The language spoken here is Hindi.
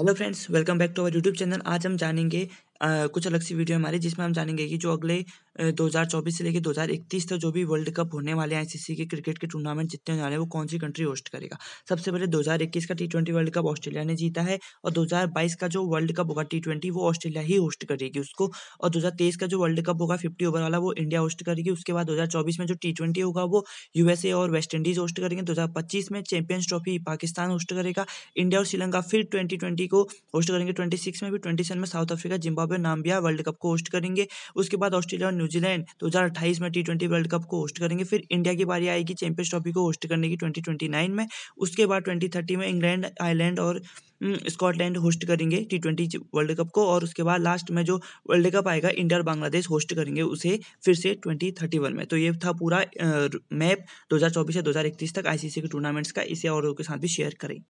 hello friends welcome back to our YouTube channel आज हम जानेंगे कुछ अलग सी वीडियो हमारी जिसमें हम जानेंगे कि जो अगले 2024 से लेकर 2031 तक जो भी वर्ल्ड कप होने वाले हैं आईसीसी के क्रिकेट के टूर्नामेंट जितने होने वाले हैं वो कौन सी कंट्री होस्ट करेगा सबसे पहले 2021 का T twenty World Cup Australia ने जीता है और 2022 का जो वर्ल्ड कप होगा टी ट्वेंटी वो ऑस्ट्रेलिया ही होस्ट करेगी उसको और 2023 का जो वर्ल्ड कप होगा फिफ्टी ओवर वाला वो इंडिया होस्ट करेगी उसके बाद दो में जो टी ट्वेंटी होगा वो यूएसए और वेस्ट इंडीज होस्ट करेंगे दो में चैंपियंस ट्रॉफी पाकिस्तान होस्ट करेगा इंडिया और श्रीलंका फिर ट्वेंटी को होस्ट करेंगे ट्वेंटी में भी ट्वेंटी में south Africa Zimbabwe Namibia World Cup को होस्ट करेंगे उसके बाद ऑस्ट्रेलिया और न्यूजीलैंड दो हजार अट्ठाईस में टी ट्वेंटी वर्ल्ड कप को होस्ट करेंगे फिर इंडिया की बारी आएगी चैंपियंस ट्रॉफी को होस्ट करने की ट्वेंटी ट्वेंटी नाइन में उसके बाद ट्वेंटी थर्टी में इंग्लैंड आयरलैंड और स्कॉटलैंड होस्ट करेंगे टी ट्वेंटी वर्ल्ड कप को और उसके बाद लास्ट में जो वर्ल्ड कप आएगा इंडिया और बांग्लादेश होस्ट करेंगे उसे फिर से ट्वेंटी थर्टी वन में तो ये था पूरा मैप दो हज़ार चौबीस से दो हज़ार इकतीस तक आईसीसी के टूर्नामेंट्स का इसे औरों के साथ भी शेयर करें